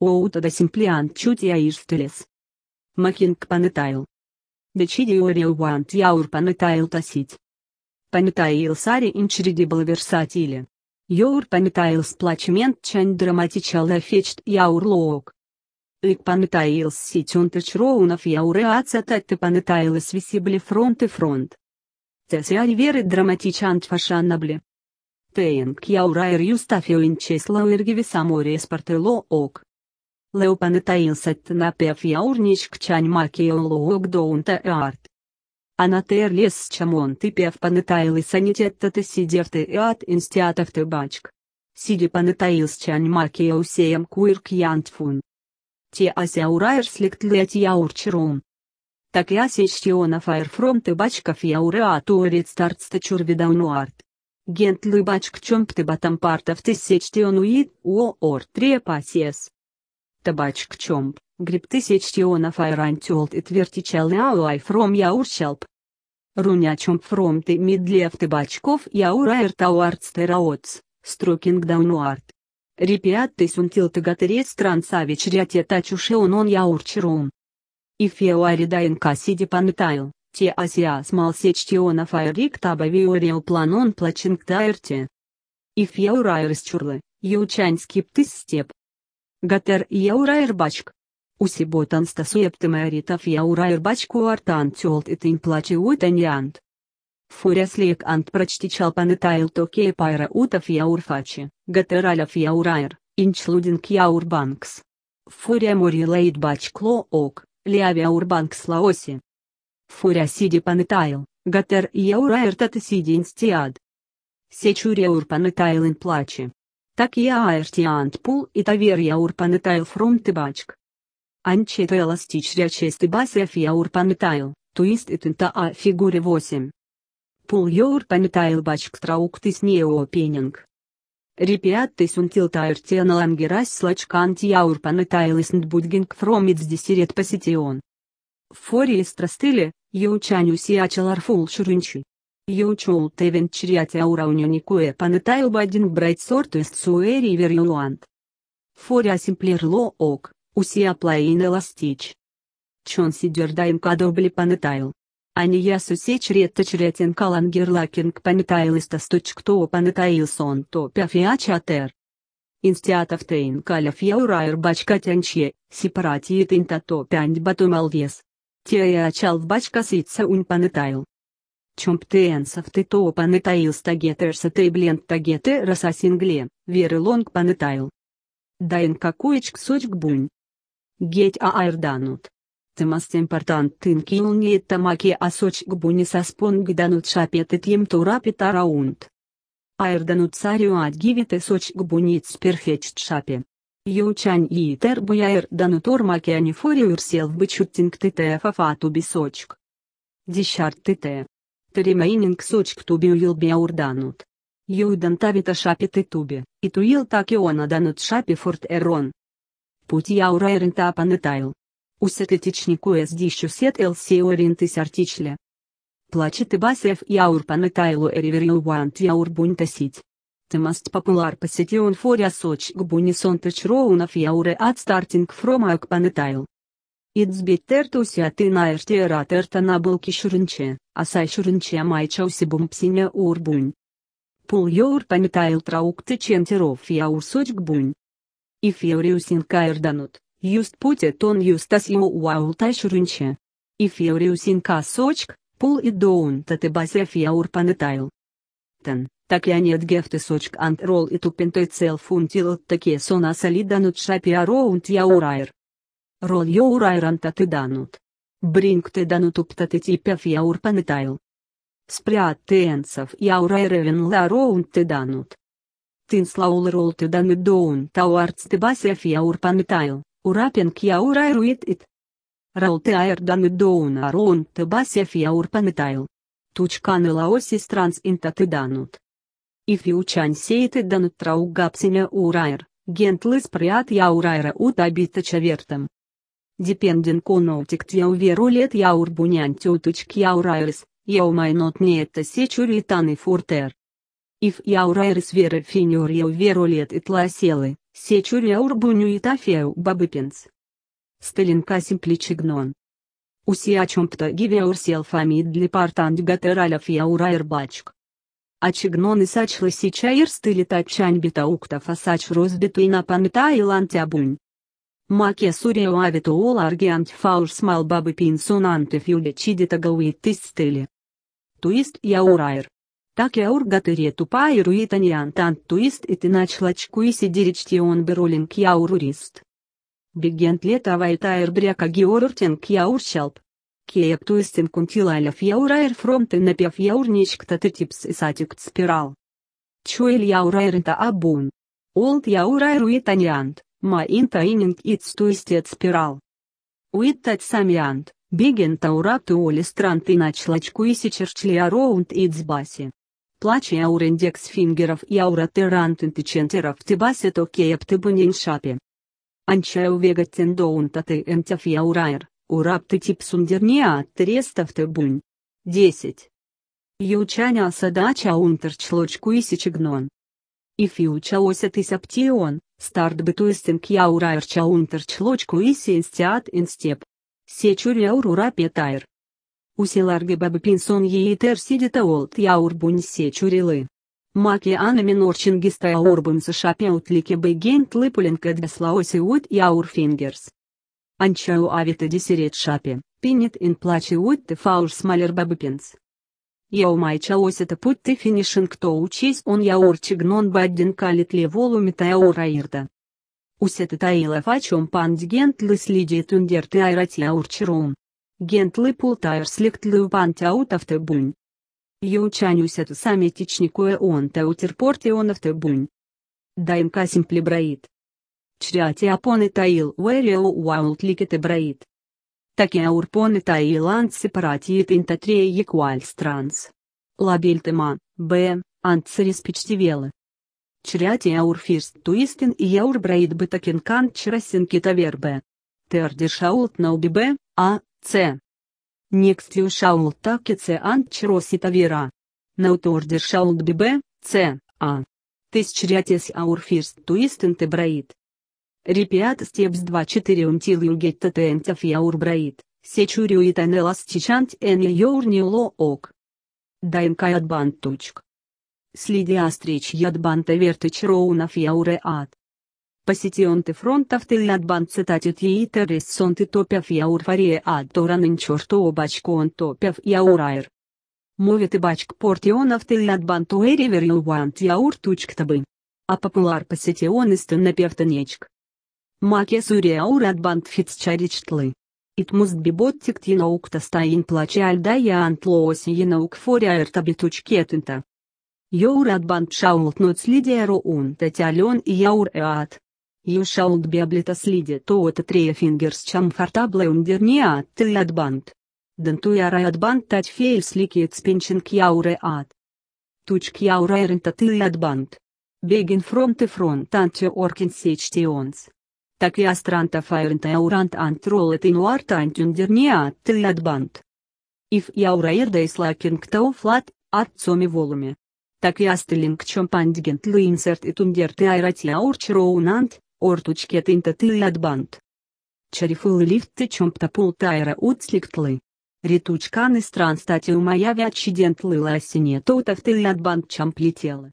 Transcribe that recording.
Оута да симплиант чутия иштелес. Махинг панетайл. Дечидиория уант яур панетайл тасить. Панетайл сари инчредибл версатиле. Йоур панетайлс плачмент чань драматичала фечт яур лоок. Ик панетаилс ситюнтыч роунов яуре ацататты панетайлес свисибли фронт и фронт. Тесиари веры драматичант фашанабле. Тейнг яурайр юстафио инчеслауэргиви самория спартело ок на пев яурничк Leupanetainsetnapef jaurniškčanmakieoloogdounta eart. Анатерлес чамонты пев панетайлы санитетта ты сидерты и от инстиатов ты бачк. Сиди панетаилс чаньмаки усеем куирк янтфун. Те асяураер слект лет яурчерум. Так я сечтиона фаерфром ты бачков яуреату орит стартста арт. Гентлы бачк чомп ты батам батампартов ты уид уо ор трепасес. Табачк Чомп, Гриб тысячтионов Тионов Айрантиолт и Твертичал Науай Фром Яурщалп. Руня Чомп Фром Ты Мидлев Табачков Яур Айртауарц Тераоц, Строкинг Даунуарт. Репиат Ты Сунтил Тагатерец Трансавич Ряте Тачушеон Он Яурчерум. Ифеуари Дайнка Сиди Пантайл. Те асиас малсеч тионов айрик табавиорил планон плачинг дайрте. Иф яурайрс чурлы, ючань скиптыс степ, Гатер ботан Яураербачк. Усиботанста суептимеритов артан уартантюлт и тимплачиут аниант. Фуряслик ант прочтичал панетайл токе пайра утов яурфачи, гатералев яурайр, инчлудинг банкс. Фуря мори лейдбачк лоок, лиавя урбанкс лаоси. Фуря сиди панетайл, гатер яурайр тата сидинстиад. Сечуря ин плачи. Так я Такия пул и таверия урпанетайл фром тыбачк. Анчет эластич рячест и басиафия урпанетайл, туист и тента а фигуре 8. Пул йоур панетайл бачк траук ты тыс неопенинг. Репиат тыс унтил таэртиан лангерас слачкан тияур панетайл иснд будгинг фром итс десирет посетион. Фори и страстыли, еучаню сиачалар фулшурынчи. Jaučiau tevin čriate auraunionicue panetail badin bright sortest sueri veriluant. Foria simpler lo oc, usia plain elastici. Consider daim cadobli panetail. Ания сусеч ретта чретен калангер лакинг панетайлиста сточкто панетайлсон то пяфиачатер. Инстиатов тейн каляф яурайр бачка тянче, сепаратиет интато пянь батумалвес. Тея э ачал в бачка ситса ун панетайл ты Чомптеенсов тито панетаилс тагетерса тейблент тагетерас а сингле веры лонг панетаил. Дайн какуечк сочк бунь. Геть а ты Темас импортант тинкил не тамаки асочк буни саспонг данут шапетет ем тура питараунд. Аэрданут царю адгивит и сочк буниц перфечт шапе. Йоучань и тербуяэр данутор а фори урсел в бычуттинг ттфафату бисочк. ты тт. Ремейнинг remaining such tube will be ordained. Юдан тавита шапит и тубе, и туил так и он аданут шапи форт эрон. Пути аура эрента апанетайл. Усететичнику эздищу сет элси орентис артичля. Плачет и басев и тайлу панетайлу уант яур аур бунь тасить. Ты маст популар посетион форя соч к бунисон тыч роунов и ад стартинг фром аук панетайл. It's better to see a thin air tear at ertanable asaişırınçıya mayçausi bumpsine urbun. Pul yor pamitail traukte çentirofia ursoçgbun. Ifeuriusin kairdanut, just pute ton justas imu uaultaişırınçı. Ifeuriusin kasoçk, pul idoun tatibazefia urpanitail. Ten. Так я нет гефты сочк ант ролл и тупентой цел фунтил от таке сона солиданут шапиа роунт яурайр. Ролл яурайр антаты данут. Brinkteden utuptătiții pe aur panetil. Spre atențăv iaur reven la rountedanut. Tins la ulrol te dan doun tau arts te base fiaur panetil, urapen chiaur airuit it. Raute aer dan doun aron te base fiaur panetil. Tučkani laosis trans intati danut. Ifiučan seite danut traugapsine urair, gentlis priat jauraira utabita čevertam depending on object overall your bunion touch your eyes, you may not need to security any further. If your eyes were finure overall it lasele, secure your bunion few bobbins. Сталинка симпличигнон. Уси о чем-то give yourself a middle part and get a roll of your air bachk. Очигнон и сач лосичаир стыли тачань битауктов а сач розбитый на панта и лантябунь. Machesurie o avea toul argent faur smal babi pinsonante fiude cidita gauitis Туист яураер. Так яур гатыре тупа и руитани туист и ты начлачку и сидиричте он беролинг яурурист. Бигент лета вайтаер бряка георуртинг яур щелп. Кееп туистин кунтилалев яураер фромты напев яурничк ты и сатикт спирал. Чуэль яураер это абун. Олд яураер уитаниант. Main Training It's Twisted Spiral. With that same end, begin to и all и in a quickly around its base. Плачи аур фингеров и аура терант интичентеров тибасе то кейп тибунин шапе. Анчаю вегат тендоунта ты энтяф яурайр, урап ты тип сундерния от а трестов ты бунь. 10. Ючаня садача унтер члочку и сичигнон. Ифиуча ося ты саптион, startbătuisim chiaura ircea untercločku isinstiat în step. Seciuri aurura petair. Usilargi babpinson ieiter sidită olt iaur buni securilı. Маки ана минор чингиста аурбым сша пяутлике бейгент лыпуленка для слаоси ут яур фингерс. Анчау авита дисерет шапи. пинит ин плачи ут тефаур малер бабыпенс. Яумайча это путь ты финишинг то учись он яорчик нон баддин калит леволу метаораирда. Усета таила фачом панд гентлы следит тундер ты айрати аурчирун. Гентлы пултайр сликтлы упант аутавты бунь. течнику саметичникуя он таутерпорте он авты бунь. Даймка симплебраит. Чряти апоны таил уэрио уаултликет и браит. Такива урпонита и лансепаратият интатрия екуальстранс. Лабильтема, б, анцерис печтивела. Чряти аурфирст туистин и яур бы такинкан кант чрасин китавербе. Терди шаулт науби б, а, ц. Некстью шаулт таки ц ант чроситавера. Науторди шаулт би б, ц, а. Тысчрятис аурфирст туистин тебраид. Репиат степс 2-4 умтил югет тентов яур браит, сечурюит анеластичант эн йоурнило ок. Даймкай адбан точк. Следя стрич ядбанта вертыч роунов яуреат. Посетионты фронтов тыл ядбан цитатит еитерис сон ты топяв яур фария ад торанын черту обачку он топяв яурайр. Мовит и бачк портионов тыл ядбан туэривер ювант яур тучктабы. А популяр популар посетион истын напевтанечк. Макесурия урадбанд фицчаричтлы. It must be bottect in ouktasta in place aldaia and loos in aukforia ertabituchketinta. Jouradband шаулт nots лидеру un tetялен и яур эат. You should be able to slide to the three fingers chamfartable under neat adband. Dentuiara adband touch feels like it's pinching your at. Touch your erint at adband. Begin from the front and your orkin sections так и астранта фаернта аурант антролет инуарт антюндернеа триадбант. Иф и яураердейс лакингтау флат, атцоми волуми. Так и астелинг чомпандигент инсерт и тундерты айрати аурчроунант, ортучкет инта триадбант. Чарифул лифты чомптапул тайра утсликтлы. Ритучканы стран стати у умаявя отчидент лыла осенетоутов триадбант чамплетела.